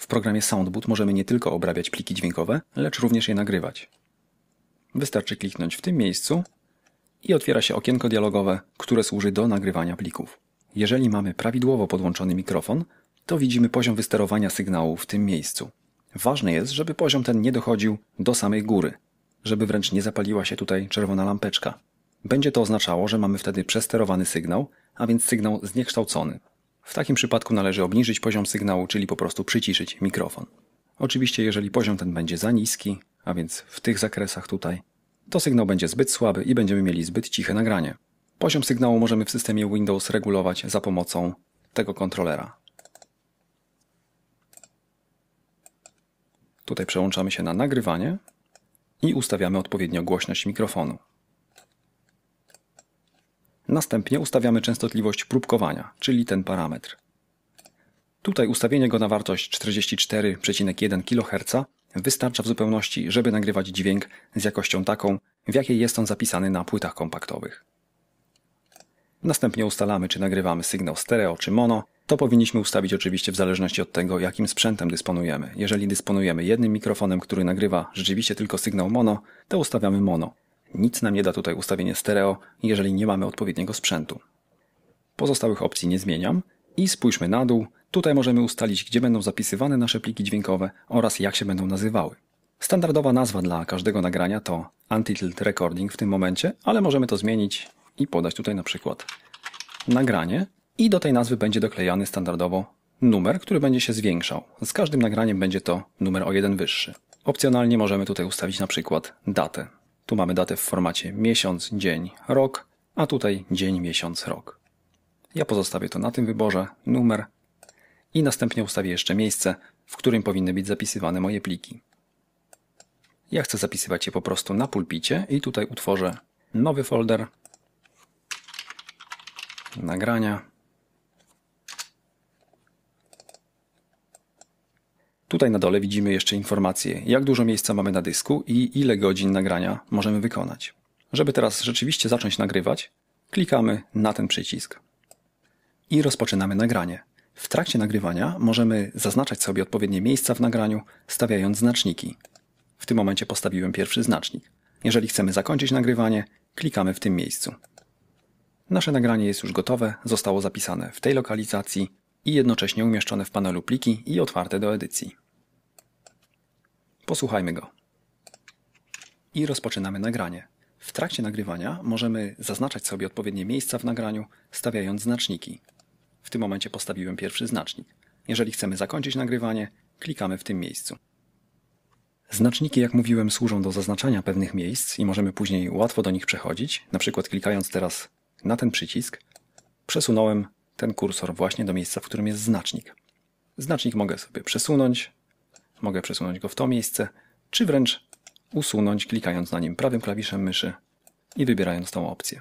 W programie Soundboot możemy nie tylko obrabiać pliki dźwiękowe, lecz również je nagrywać. Wystarczy kliknąć w tym miejscu i otwiera się okienko dialogowe, które służy do nagrywania plików. Jeżeli mamy prawidłowo podłączony mikrofon, to widzimy poziom wysterowania sygnału w tym miejscu. Ważne jest, żeby poziom ten nie dochodził do samej góry, żeby wręcz nie zapaliła się tutaj czerwona lampeczka. Będzie to oznaczało, że mamy wtedy przesterowany sygnał, a więc sygnał zniekształcony. W takim przypadku należy obniżyć poziom sygnału, czyli po prostu przyciszyć mikrofon. Oczywiście, jeżeli poziom ten będzie za niski, a więc w tych zakresach tutaj, to sygnał będzie zbyt słaby i będziemy mieli zbyt ciche nagranie. Poziom sygnału możemy w systemie Windows regulować za pomocą tego kontrolera. Tutaj przełączamy się na nagrywanie i ustawiamy odpowiednio głośność mikrofonu. Następnie ustawiamy częstotliwość próbkowania, czyli ten parametr. Tutaj ustawienie go na wartość 44,1 kHz wystarcza w zupełności, żeby nagrywać dźwięk z jakością taką, w jakiej jest on zapisany na płytach kompaktowych. Następnie ustalamy, czy nagrywamy sygnał stereo czy mono. To powinniśmy ustawić oczywiście w zależności od tego, jakim sprzętem dysponujemy. Jeżeli dysponujemy jednym mikrofonem, który nagrywa rzeczywiście tylko sygnał mono, to ustawiamy mono. Nic nam nie da tutaj ustawienie stereo, jeżeli nie mamy odpowiedniego sprzętu. Pozostałych opcji nie zmieniam i spójrzmy na dół. Tutaj możemy ustalić, gdzie będą zapisywane nasze pliki dźwiękowe oraz jak się będą nazywały. Standardowa nazwa dla każdego nagrania to Untitled Recording w tym momencie, ale możemy to zmienić i podać tutaj na przykład nagranie i do tej nazwy będzie doklejany standardowo numer, który będzie się zwiększał. Z każdym nagraniem będzie to numer o jeden wyższy. Opcjonalnie możemy tutaj ustawić na przykład datę. Tu mamy datę w formacie miesiąc, dzień, rok, a tutaj dzień, miesiąc, rok. Ja pozostawię to na tym wyborze, numer i następnie ustawię jeszcze miejsce, w którym powinny być zapisywane moje pliki. Ja chcę zapisywać je po prostu na pulpicie i tutaj utworzę nowy folder, nagrania, Tutaj na dole widzimy jeszcze informacje, jak dużo miejsca mamy na dysku i ile godzin nagrania możemy wykonać. Żeby teraz rzeczywiście zacząć nagrywać, klikamy na ten przycisk i rozpoczynamy nagranie. W trakcie nagrywania możemy zaznaczać sobie odpowiednie miejsca w nagraniu, stawiając znaczniki. W tym momencie postawiłem pierwszy znacznik. Jeżeli chcemy zakończyć nagrywanie, klikamy w tym miejscu. Nasze nagranie jest już gotowe, zostało zapisane w tej lokalizacji i jednocześnie umieszczone w panelu pliki i otwarte do edycji. Posłuchajmy go. I rozpoczynamy nagranie. W trakcie nagrywania możemy zaznaczać sobie odpowiednie miejsca w nagraniu, stawiając znaczniki. W tym momencie postawiłem pierwszy znacznik. Jeżeli chcemy zakończyć nagrywanie, klikamy w tym miejscu. Znaczniki, jak mówiłem, służą do zaznaczania pewnych miejsc i możemy później łatwo do nich przechodzić. Na przykład klikając teraz na ten przycisk, przesunąłem ten kursor właśnie do miejsca, w którym jest znacznik. Znacznik mogę sobie przesunąć, mogę przesunąć go w to miejsce, czy wręcz usunąć klikając na nim prawym klawiszem myszy i wybierając tą opcję.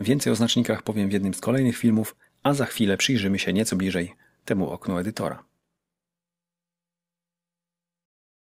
Więcej o znacznikach powiem w jednym z kolejnych filmów, a za chwilę przyjrzymy się nieco bliżej temu oknu edytora.